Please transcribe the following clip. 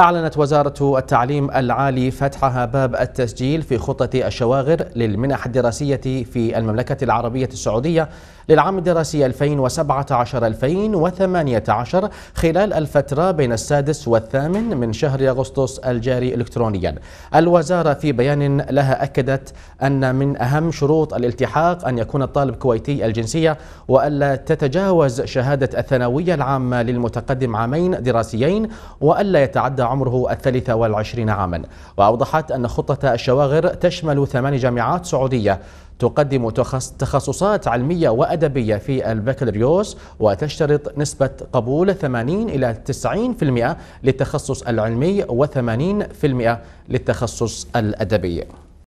أعلنت وزارة التعليم العالي فتحها باب التسجيل في خطة الشواغر للمنح الدراسية في المملكة العربية السعودية للعام الدراسي 2017-2018 خلال الفترة بين السادس والثامن من شهر أغسطس الجاري إلكترونيا الوزارة في بيان لها أكدت أن من أهم شروط الالتحاق أن يكون الطالب كويتي الجنسية وألا تتجاوز شهادة الثانوية العامة للمتقدم عامين دراسيين وألا يتعدى عمره الثالثة والعشرين عاما وأوضحت أن خطة الشواغر تشمل ثمان جامعات سعودية تقدم تخصصات علمية وأدبية في البكالوريوس وتشترط نسبة قبول 80 إلى 90% للتخصص العلمي و80% للتخصص الأدبي